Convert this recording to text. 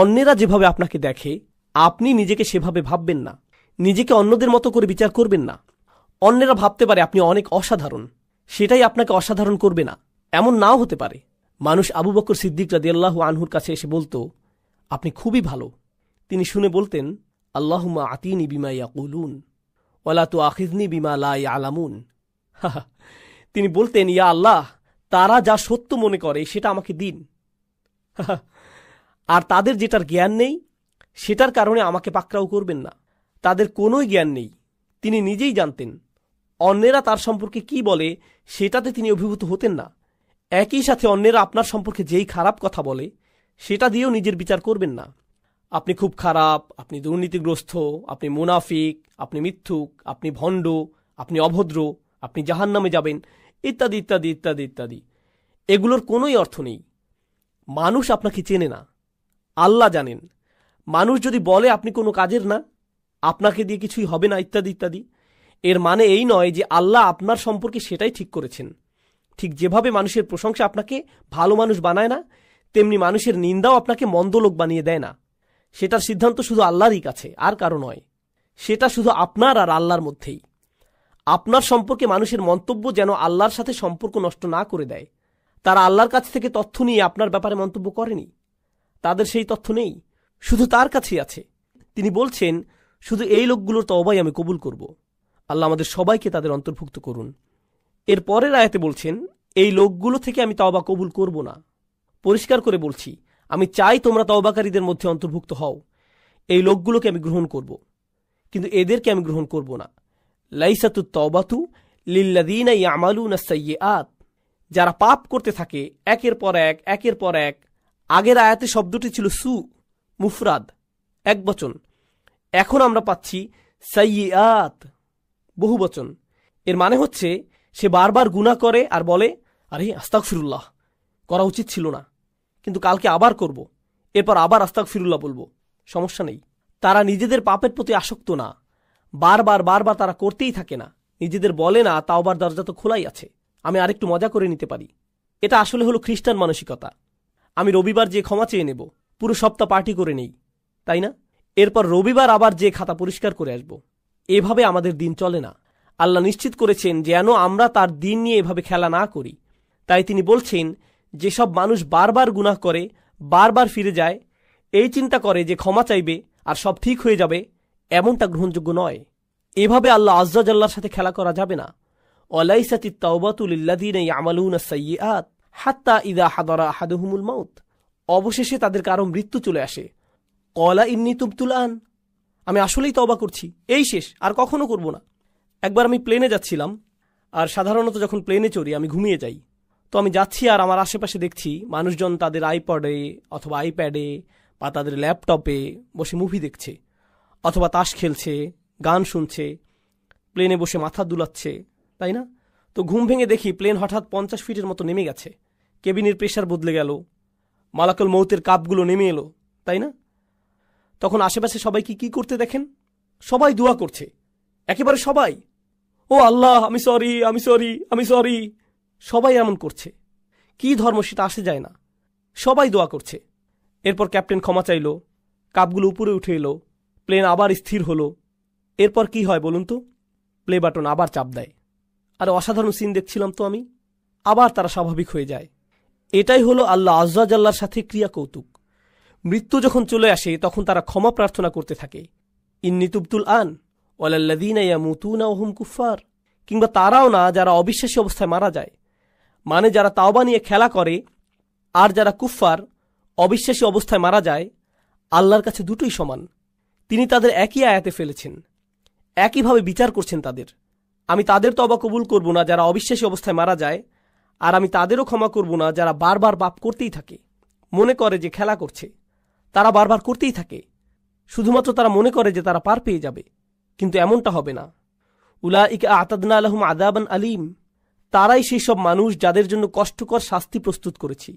অন্যেরা যেভাবে আপনাকে দেখে আপনি নিজেকে সেভাবে ভাববেন না নিজেকে অন্যদের মতো করে বিচার করবেন না অন্যেরা ভাবতে পারে আপনি অনেক অসাধারণ সেটাই আপনাকে অসাধারণ করবে না এমন নাও হতে পারে মানুষ আবু বকর সিদ্দিক রাদিয়াল্লাহু আনহুর কাছে এসে বলতো আপনি খুবই ভালো তিনি শুনে বলতেন মা আতিনি বিমা ইয়াকুলুন ওলা তো আখিজনি বিমা লা আলামুন তিনি বলতেন ইয়া আল্লাহ তারা যা সত্য মনে করে সেটা আমাকে দিন আর তাদের যেটার জ্ঞান নেই সেটার কারণে আমাকে পাকড়াও করবেন না তাদের কোনোই জ্ঞান নেই তিনি নিজেই জানতেন অন্যেরা তার সম্পর্কে কি বলে সেটাতে তিনি অভিভূত হতেন না একই সাথে অন্যেরা আপনার সম্পর্কে যেই খারাপ কথা বলে সেটা দিয়েও নিজের বিচার করবেন না আপনি খুব খারাপ আপনি দুর্নীতিগ্রস্ত আপনি মুনাফিক আপনি মিথ্যুক আপনি ভণ্ড আপনি অভদ্র আপনি জাহান নামে যাবেন ইত্যাদি ইত্যাদি ইত্যাদি ইত্যাদি এগুলোর কোনোই অর্থ নেই মানুষ আপনাকে চেনে না আল্লাহ জানেন মানুষ যদি বলে আপনি কোনো কাজের না আপনাকে দিয়ে কিছুই হবে না ইত্যাদি ইত্যাদি এর মানে এই নয় যে আল্লাহ আপনার সম্পর্কে সেটাই ঠিক করেছেন ঠিক যেভাবে মানুষের প্রশংসা আপনাকে ভালো মানুষ বানায় না তেমনি মানুষের নিন্দাও আপনাকে মন্দ লোক বানিয়ে দেয় না সেটার সিদ্ধান্ত শুধু আল্লাহরই কাছে আর কারো নয় সেটা শুধু আপনার আর আল্লাহর মধ্যেই আপনার সম্পর্কে মানুষের মন্তব্য যেন আল্লাহর সাথে সম্পর্ক নষ্ট না করে দেয় তারা আল্লাহর কাছ থেকে তথ্য নিয়ে আপনার ব্যাপারে মন্তব্য করেনি তাদের সেই তথ্য নেই শুধু তার কাছেই আছে তিনি বলছেন শুধু এই লোকগুলোর তবাই আমি কবুল করব আল্লাহ আমাদের সবাইকে তাদের অন্তর্ভুক্ত করুন এর পরের আয়াতে বলছেন এই লোকগুলো থেকে আমি তাওবা কবুল করব না পরিষ্কার করে বলছি আমি চাই তোমরা তওবাকারীদের মধ্যে অন্তর্ভুক্ত হও এই লোকগুলোকে আমি গ্রহণ করব কিন্তু এদেরকে আমি গ্রহণ করব না লাইসাতু তওবাতু লিল্লাদিনা ইয়ামালুনা আত যারা পাপ করতে থাকে একের পর এক একের পর এক আগের আয়াতে শব্দটি ছিল সু মুফরাদ এক বচন এখন আমরা পাচ্ছি সাইয়াত বহু বচন এর মানে হচ্ছে সে বারবার গুণা করে আর বলে আরে আস্তাক ফিরুল্লাহ করা উচিত ছিল না কিন্তু কালকে আবার করব এরপর আবার আস্তাক ফিরুল্লাহ বলবো সমস্যা নেই তারা নিজেদের পাপের প্রতি আসক্ত না বারবার বারবার তারা করতেই থাকে না নিজেদের বলে না তাওবার দরজা তো খোলাই আছে আমি আরেকটু মজা করে নিতে পারি এটা আসলে হলো খ্রিস্টান মানসিকতা আমি রবিবার যে ক্ষমা চেয়ে নেব পুরো সপ্তাহ পার্টি করে নেই তাই না এরপর রবিবার আবার যে খাতা পরিষ্কার করে আসব এভাবে আমাদের দিন চলে না আল্লাহ নিশ্চিত করেছেন যেন আমরা তার দিন নিয়ে এভাবে খেলা না করি তাই তিনি বলছেন যেসব মানুষ বারবার গুনাহ করে বারবার ফিরে যায় এই চিন্তা করে যে ক্ষমা চাইবে আর সব ঠিক হয়ে যাবে এমনটা গ্রহণযোগ্য নয় এভাবে আল্লাহ আজ্জাজাল্লার সাথে খেলা করা যাবে না অলাইসাতি এই আমালুনা সৈয়াত হাত্তা ইদা হাদরা হাদুহুমুল মাউত অবশেষে তাদের কারো মৃত্যু চলে আসে কলা ইন্নি তুবতুল আন আমি আসলেই তবা করছি এই শেষ আর কখনো করব না একবার আমি প্লেনে যাচ্ছিলাম আর সাধারণত যখন প্লেনে চড়ি আমি ঘুমিয়ে যাই তো আমি যাচ্ছি আর আমার আশেপাশে দেখছি মানুষজন তাদের আইপডে অথবা আইপ্যাডে বা তাদের ল্যাপটপে বসে মুভি দেখছে অথবা তাস খেলছে গান শুনছে প্লেনে বসে মাথা দুলাচ্ছে তাই না তো ঘুম ভেঙে দেখি প্লেন হঠাৎ পঞ্চাশ ফিটের মতো নেমে গেছে কেবিনের প্রেশার বদলে গেল মালাকল মৌতের কাপগুলো নেমে এলো তাই না তখন আশেপাশে সবাইকে কি করতে দেখেন সবাই দোয়া করছে একেবারে সবাই ও আল্লাহ আমি সরি আমি সরি আমি সরি সবাই এমন করছে কি ধর্ম সেটা আসে যায় না সবাই দোয়া করছে এরপর ক্যাপ্টেন ক্ষমা চাইল কাপগুলো উপরে উঠে এলো প্লেন আবার স্থির হলো এরপর কি হয় বলুন তো প্লে বাটন আবার চাপ দেয় আর অসাধারণ সিন দেখছিলাম তো আমি আবার তারা স্বাভাবিক হয়ে যায় এটাই হলো আল্লাহ আজ্লার সাথে ক্রিয়া কৌতুক মৃত্যু যখন চলে আসে তখন তারা ক্ষমা প্রার্থনা করতে থাকে তুবতুল আন ওয়ালাল্লাদিনাইয়া মুতুনা ওহম কুফার কিংবা তারাও না যারা অবিশ্বাসী অবস্থায় মারা যায় মানে যারা তাওবা নিয়ে খেলা করে আর যারা কুফফার অবিশ্বাসী অবস্থায় মারা যায় আল্লাহর কাছে দুটোই সমান তিনি তাদের একই আয়াতে ফেলেছেন একইভাবে বিচার করছেন তাদের আমি তাদের তবা কবুল করব না যারা অবিশ্বাসী অবস্থায় মারা যায় আর আমি তাদেরও ক্ষমা করব না যারা বারবার পাপ করতেই থাকে মনে করে যে খেলা করছে তারা বারবার করতেই থাকে শুধুমাত্র তারা মনে করে যে তারা পার পেয়ে যাবে কিন্তু এমনটা হবে না উলা ইক আতাদনা আলহম আদাবান আলিম তারাই সেই সব মানুষ যাদের জন্য কষ্টকর শাস্তি প্রস্তুত করেছি